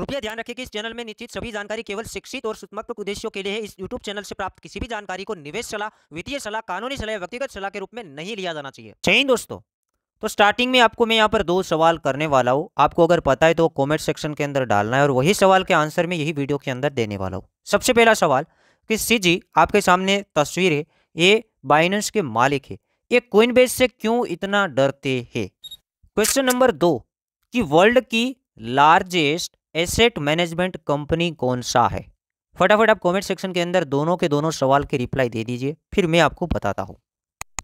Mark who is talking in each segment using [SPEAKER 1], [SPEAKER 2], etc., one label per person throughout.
[SPEAKER 1] कृपया ध्यान रखें कि इस चैनल में निश्चित सभी जानकारी केवल शिक्षित और सूचनात्मक उद्देश्यों के लिए है इस यूट्यूब चैनल से प्राप्त किसी भी जानकारी को निवेश सलाह वित्तीय सलाह कानूनी सलाह व्यक्तिगत सलाह के रूप में नहीं लिया जाना चाहिए चाहिए दोस्तों तो स्टार्टिंग में आपको मैं यहाँ पर दो सवाल करने वाला हूँ आपको अगर पता है तो कॉमेंट सेक्शन के अंदर डालना है और वही सवाल के आंसर में यही वीडियो के अंदर देने वाला हूँ सबसे पहला सवाल कि सी जी आपके सामने तस्वीर है ये बाइनेंस के मालिक है ये कोइन बेस से क्यों इतना डरते हैं क्वेश्चन नंबर दो कि वर्ल्ड की लार्जेस्ट एसेट मैनेजमेंट कंपनी कौन सा है फटाफट आप कमेंट सेक्शन के अंदर दोनों के दोनों सवाल के रिप्लाई दे दीजिए फिर मैं आपको बताता हूँ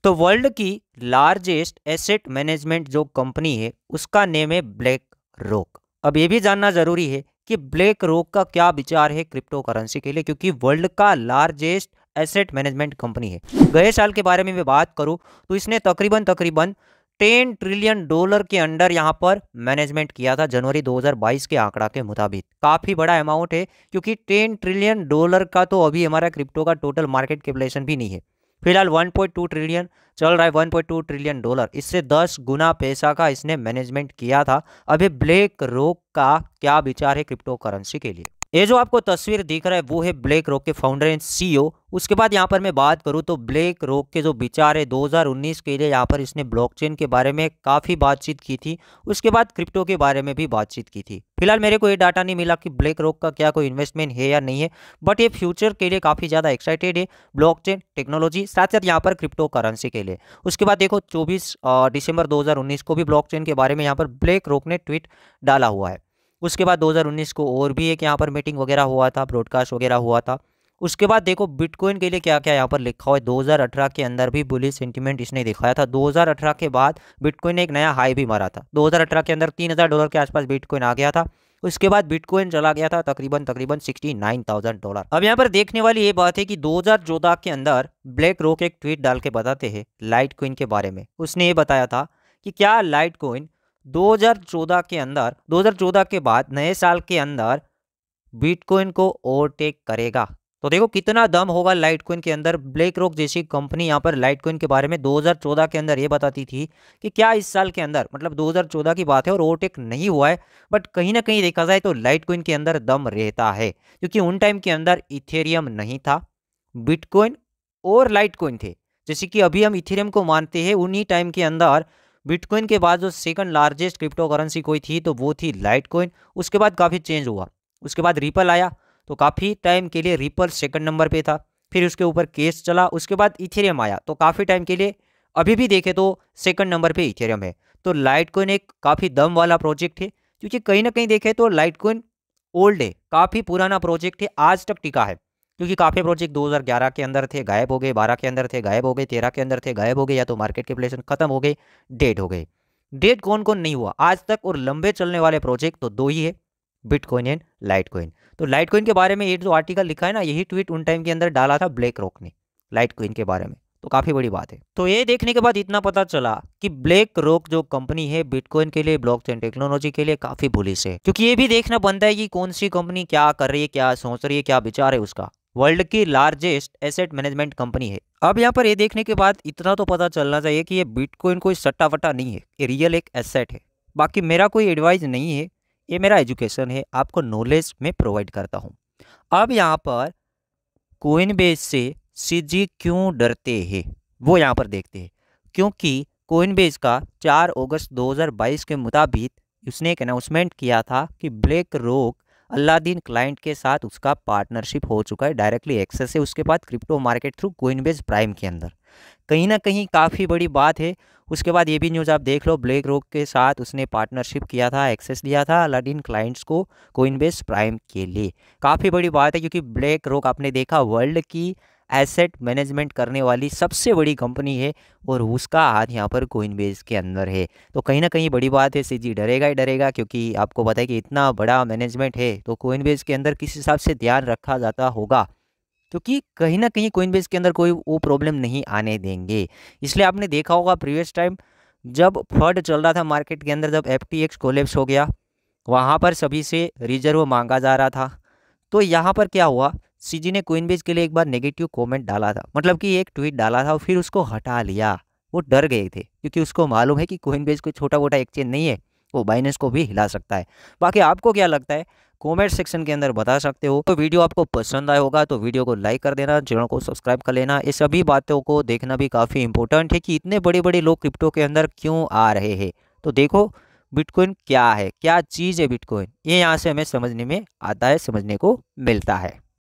[SPEAKER 1] तो वर्ल्ड की लार्जेस्ट एसेट मैनेजमेंट जो कंपनी है उसका नेम है ब्लैक रोक अब ये भी जानना जरूरी है कि ब्लैक रोक का क्या विचार है क्रिप्टो करेंसी के लिए क्योंकि वर्ल्ड का लार्जेस्ट एसेट मैनेजमेंट कंपनी है गए साल के बारे में मैं बात करूं तो इसने तकरीबन तकरीबन टेन ट्रिलियन डॉलर के अंडर यहाँ पर मैनेजमेंट किया था जनवरी 2022 के आंकड़ा के मुताबिक काफ़ी बड़ा अमाउंट है क्योंकि टेन ट्रिलियन डॉलर का तो अभी हमारा क्रिप्टो का टोटल मार्केट कैपिटलेशन भी नहीं है फिलहाल 1.2 ट्रिलियन चल रहा है 1.2 ट्रिलियन डॉलर इससे 10 गुना पैसा का इसने मैनेजमेंट किया था अभी ब्लैक रोक का क्या विचार है क्रिप्टो करेंसी के लिए ये जो आपको तस्वीर दिख रहा है वो है ब्लैक रॉक के फाउंडर एंड सीईओ उसके बाद यहाँ पर मैं बात करूँ तो ब्लैक रॉक के जो विचार है 2019 के लिए यहाँ पर इसने ब्लॉकचेन के बारे में काफ़ी बातचीत की थी उसके बाद क्रिप्टो के बारे में भी बातचीत की थी फिलहाल मेरे को ये डाटा नहीं मिला कि ब्लैक रॉक का क्या कोई इन्वेस्टमेंट है या नहीं है बट ये फ्यूचर के लिए काफ़ी ज़्यादा एक्साइटेड है ब्लॉक टेक्नोलॉजी साथ साथ यहाँ पर क्रिप्टो करेंसी के लिए उसके बाद देखो चौबीस दिसंबर दो को भी ब्लॉक के बारे में यहाँ पर ब्लैक रॉक ने ट्वीट डाला हुआ है उसके बाद 2019 को और भी एक यहाँ पर मीटिंग वगैरह हुआ था ब्रॉडकास्ट वगैरह हुआ था उसके बाद देखो बिटकॉइन के लिए क्या क्या यहाँ पर लिखा हुआ है 2018 के अंदर भी बुलिस सेंटीमेंट इसने दिखाया था 2018 के बाद बिटकॉइन ने एक नया हाई भी मारा था 2018 के अंदर 3000 डॉलर के आसपास बिटकॉइन आ गया था उसके बाद बिटकॉइन चला गया था तकरीबन तकरीबन 69,000 डॉलर अब यहाँ पर देखने वाली ये बात है कि दो के अंदर ब्लैक रोक एक ट्वीट डाल के बताते हैं लाइट कोइन के बारे में उसने ये बताया था कि क्या लाइट कोइन 2014 के अंदर 2014 के बाद नए साल के अंदर बिटकॉइन को ओवरटेक करेगा तो देखो कितना दम होगा लाइट कोइन के अंदर ब्लैक रॉक जैसी कंपनी यहाँ पर लाइट कोइन के बारे में 2014 के अंदर ये बताती थी कि क्या इस साल के अंदर मतलब 2014 की बात है और ओवरटेक नहीं हुआ है बट कहीं ना कहीं देखा जाए तो लाइट कोइन के अंदर दम रहता है क्योंकि उन टाइम के अंदर इथेरियम नहीं था बिटकॉइन और लाइट कोइन थे जैसे कि अभी हम इथेरियम को मानते हैं उन्हीं टाइम के अंदर बिटकॉइन के बाद जो सेकंड लार्जेस्ट क्रिप्टो करेंसी कोई थी तो वो थी लाइट कॉइन उसके बाद काफ़ी चेंज हुआ उसके बाद रिपल आया तो काफ़ी टाइम के लिए रिपल सेकंड नंबर पे था फिर उसके ऊपर केस चला उसके बाद इथेरियम आया तो काफ़ी टाइम के लिए अभी भी देखे तो सेकंड नंबर पर इथेरियम है तो लाइट कोइन एक काफ़ी दम वाला प्रोजेक्ट है क्योंकि कहीं ना कहीं देखे तो लाइट कोइन ओल्ड है काफ़ी पुराना प्रोजेक्ट है आज तक टिका है क्योंकि काफ़ी प्रोजेक्ट 2011 के अंदर थे गायब हो गए 12 के अंदर थे गायब हो गए 13 के अंदर थे गायब हो गए या तो मार्केट प्लेसन खत्म हो गए डेट हो गए डेट कौन कौन नहीं हुआ आज तक और लंबे चलने वाले प्रोजेक्ट तो दो ही है बिटकॉइन एंड लाइट कॉइन तो लाइट कॉइन के बारे में ये जो आर्टिकल लिखा है ना यही ट्वीट उन टाइम के अंदर डाला था ब्लैक रॉक ने लाइट कॉइन के बारे में तो काफ़ी बड़ी बात है तो ये देखने के बाद इतना पता चला कि ब्लैक रॉक जो कंपनी है बिटकॉइन के लिए ब्लॉकचेन टेक्नोलॉजी के लिए काफ़ी बुलिस है क्योंकि ये भी देखना बनता है कि कौन सी कंपनी क्या कर रही है क्या सोच रही है क्या विचार है उसका वर्ल्ड की लार्जेस्ट एसेट मैनेजमेंट कंपनी है अब यहाँ पर ये देखने के बाद इतना तो पता चलना चाहिए कि ये बिटकॉइन कोई सट्टा वट्टा नहीं है ये रियल एक एसेट है बाकी मेरा कोई एडवाइस नहीं है ये मेरा एजुकेशन है आपको नॉलेज में प्रोवाइड करता हूँ अब यहाँ पर कोइन से सी क्यों डरते हैं वो यहाँ पर देखते हैं क्योंकि कोइन का चार अगस्त दो के मुताबिक उसने एक अनाउंसमेंट किया था कि ब्लैक रोक अल्लादीन क्लाइंट के साथ उसका पार्टनरशिप हो चुका है डायरेक्टली एक्सेस है उसके बाद crypto market through Coinbase Prime के अंदर कहीं ना कहीं काफ़ी बड़ी बात है उसके बाद ये भी न्यूज़ आप देख लो ब्लैक रॉक के साथ उसने पार्टनरशिप किया था एक्सेस दिया था अलाडीन क्लाइंट्स को कोइनबेस प्राइम के लिए काफ़ी बड़ी बात है क्योंकि ब्लैक रॉक आपने देखा वर्ल्ड की एसेट मैनेजमेंट करने वाली सबसे बड़ी कंपनी है और उसका हाथ यहाँ पर कोइन के अंदर है तो कहीं ना कहीं बड़ी बात है सी जी डरेगा ही डरेगा क्योंकि आपको पता है कि इतना बड़ा मैनेजमेंट है तो कोइन के अंदर किस हिसाब से ध्यान रखा जाता होगा क्योंकि कहीं ना कहीं कोइन के अंदर कोई वो प्रॉब्लम नहीं आने देंगे इसलिए आपने देखा होगा प्रीवियस टाइम जब फ्रड चल रहा था मार्केट के अंदर जब एफ टी एक्स हो गया वहाँ पर सभी से रिजर्व मांगा जा रहा था तो यहाँ पर क्या हुआ सीजी ने क्वीनबीज के लिए एक बार नेगेटिव कमेंट डाला था मतलब कि एक ट्वीट डाला था और फिर उसको हटा लिया वो डर गए थे क्योंकि उसको मालूम है कि कोइनबेज कोई छोटा मोटा एक्सचेंज नहीं है वो बाइनेंस को भी हिला सकता है बाकी आपको क्या लगता है कमेंट सेक्शन के अंदर बता सकते हो तो वीडियो आपको पसंद आया होगा तो वीडियो को लाइक कर देना चैनल को सब्सक्राइब कर लेना ये सभी बातों को देखना भी काफ़ी इंपॉर्टेंट है कि इतने बड़े बड़े लोग क्रिप्टो के अंदर क्यों आ रहे हैं तो देखो बिटकॉइन क्या है क्या चीज़ है बिटकॉइन ये यहाँ से हमें समझने में आता है समझने को मिलता है